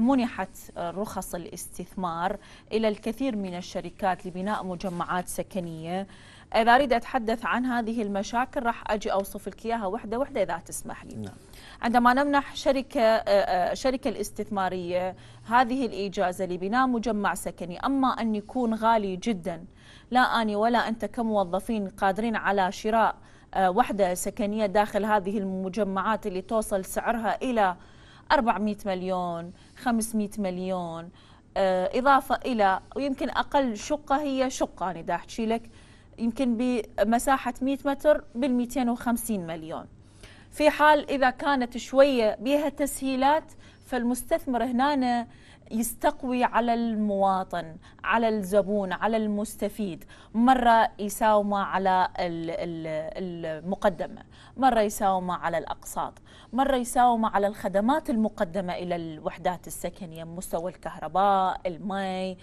منحت رخص الاستثمار إلى الكثير من الشركات لبناء مجمعات سكنية إذا أريد أتحدث عن هذه المشاكل راح أجي أوصف لك إياها وحدة وحدة إذا تسمح لي نعم. عندما نمنح شركة آه، آه، شركة الاستثمارية هذه الإجازة لبناء مجمع سكني أما أن يكون غالي جدا لا أني ولا أنت كموظفين قادرين على شراء آه، وحدة سكنية داخل هذه المجمعات اللي توصل سعرها إلى 400 مليون 500 مليون آه، إضافة إلى ويمكن أقل شقة هي شقة أنا دا أحكي لك يمكن بمساحة 100 متر بال 250 مليون في حال إذا كانت شوية بها تسهيلات فالمستثمر هنا يستقوي على المواطن على الزبون على المستفيد مرة يساومه على المقدمة مرة يساومه على الأقساط مرة يساومه على الخدمات المقدمة إلى الوحدات السكنية مستوى الكهرباء الماء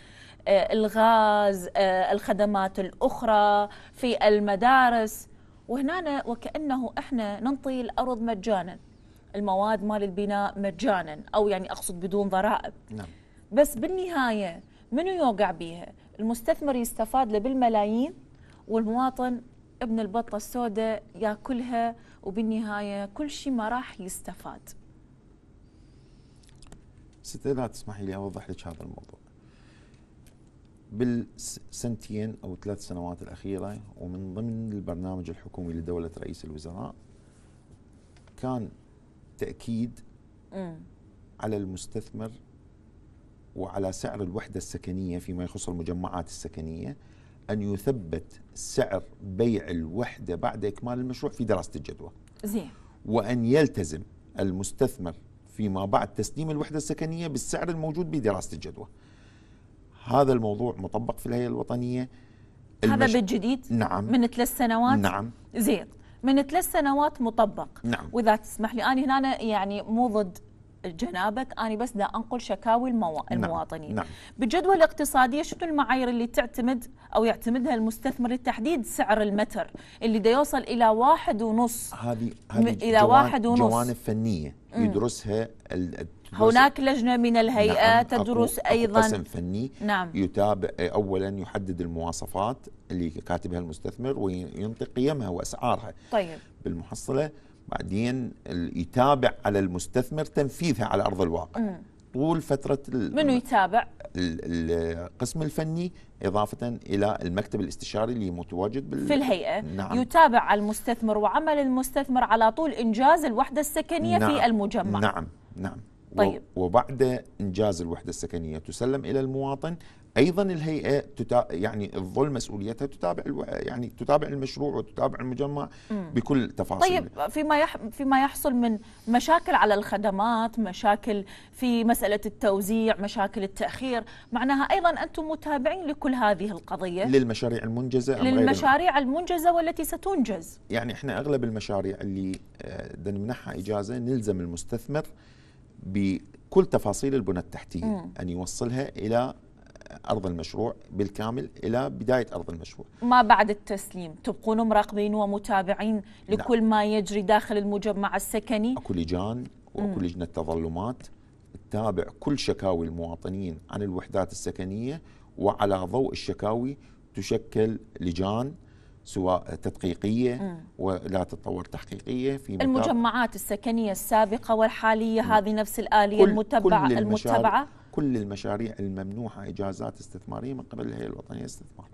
آه، الغاز آه، الخدمات الأخرى في المدارس وهنا وكأنه إحنا ننطي الأرض مجانا المواد مال البناء مجانا أو يعني أقصد بدون ضرائب نعم. بس بالنهاية منو يوقع بيها المستثمر يستفاد له بالملايين والمواطن ابن البطة السوداء ياكلها وبالنهاية كل شيء ما راح يستفاد ست تسمح لي أوضح لك هذا الموضوع بالسنتين او ثلاث سنوات الاخيره ومن ضمن البرنامج الحكومي لدوله رئيس الوزراء كان تاكيد م. على المستثمر وعلى سعر الوحده السكنيه فيما يخص المجمعات السكنيه ان يثبت سعر بيع الوحده بعد اكمال المشروع في دراسه الجدوى. زين. وان يلتزم المستثمر فيما بعد تسليم الوحده السكنيه بالسعر الموجود بدراسه الجدوى. هذا الموضوع مطبق في الهيئه الوطنيه المش... هذا بالجديد نعم من ثلاث سنوات نعم زين من ثلاث سنوات مطبق نعم واذا تسمح لي انا هنا يعني مو ضد جنابك أنا بس دا أنقل شكاوي نعم، المواطنين نعم. بالجدوى الاقتصادية شنو المعايير اللي تعتمد أو يعتمدها المستثمر لتحديد سعر المتر اللي دا يوصل إلى واحد ونص هذه إلى واحد ونص جوانب فنية يدرسها هناك لجنه من نعم، الهيئه نعم تدرس أكو ايضا قسم فني نعم يتابع اولا يحدد المواصفات اللي كاتبها المستثمر وينطي قيمها واسعارها طيب بالمحصله بعدين يتابع على المستثمر تنفيذها على ارض الواقع طول فتره منو يتابع القسم الفني إضافة إلى المكتب الاستشاري اللي متواجد بال... في الهيئة نعم. يتابع المستثمر وعمل المستثمر على طول إنجاز الوحدة السكنية نعم. في المجمع نعم نعم طيب. وبعد إنجاز الوحدة السكنية تسلم إلى المواطن ايضا الهيئه تتا... يعني الظل مسؤوليتها تتابع الو... يعني تتابع المشروع وتتابع المجمع م. بكل تفاصيله طيب فيما يح... فيما يحصل من مشاكل على الخدمات مشاكل في مساله التوزيع مشاكل التاخير معناها ايضا انتم متابعين لكل هذه القضيه للمشاريع المنجزه أم للمشاريع غير... المنجزه والتي ستنجز يعني احنا اغلب المشاريع اللي بدنا آه، نمنحها اجازه نلزم المستثمر بكل تفاصيل البنى التحتيه مم. ان يوصلها الى ارض المشروع بالكامل الى بدايه ارض المشروع. ما بعد التسليم تبقون مراقبين ومتابعين لكل نعم. ما يجري داخل المجمع السكني؟ اكو لجان واكو لجنه تظلمات تتابع كل شكاوي المواطنين عن الوحدات السكنيه وعلى ضوء الشكاوي تشكل لجان سواء تدقيقية ولا تتطور تحقيقية في المجمعات السكنية السابقة والحالية م. هذه نفس الآلية كل المتبعة, كل المتبعة كل المشاريع الممنوحة إجازات استثمارية من قبل الهيئة الوطنية للاستثمار